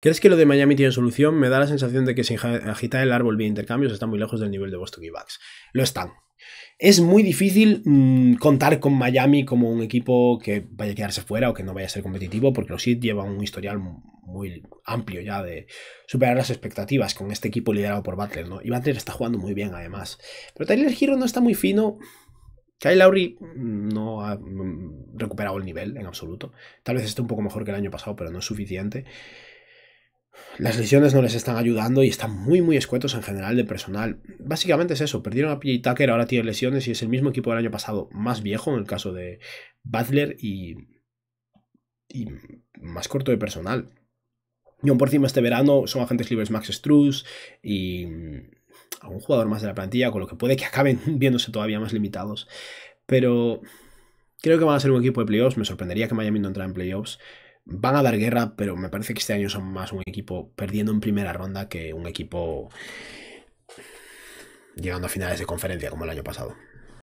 ¿Crees que lo de Miami tiene solución? Me da la sensación de que sin agitar el árbol bien intercambios están muy lejos del nivel de Boston y Bucks. Lo están. Es muy difícil mm, contar con Miami como un equipo que vaya a quedarse fuera o que no vaya a ser competitivo, porque los Heat llevan un historial muy amplio ya de superar las expectativas con este equipo liderado por Butler, ¿no? Y Butler está jugando muy bien además. Pero Tyler Hero no está muy fino. Kyle Lowry mm, no ha mm, recuperado el nivel en absoluto. Tal vez esté un poco mejor que el año pasado, pero no es suficiente. Las lesiones no les están ayudando y están muy, muy escuetos en general de personal. Básicamente es eso, perdieron a PJ Tucker, ahora tiene lesiones y es el mismo equipo del año pasado, más viejo en el caso de Butler y, y más corto de personal. Y aún por encima este verano son agentes libres Max Struz y algún jugador más de la plantilla, con lo que puede que acaben viéndose todavía más limitados. Pero creo que van a ser un equipo de playoffs, me sorprendería que Miami no entrara en playoffs van a dar guerra, pero me parece que este año son más un equipo perdiendo en primera ronda que un equipo llegando a finales de conferencia como el año pasado.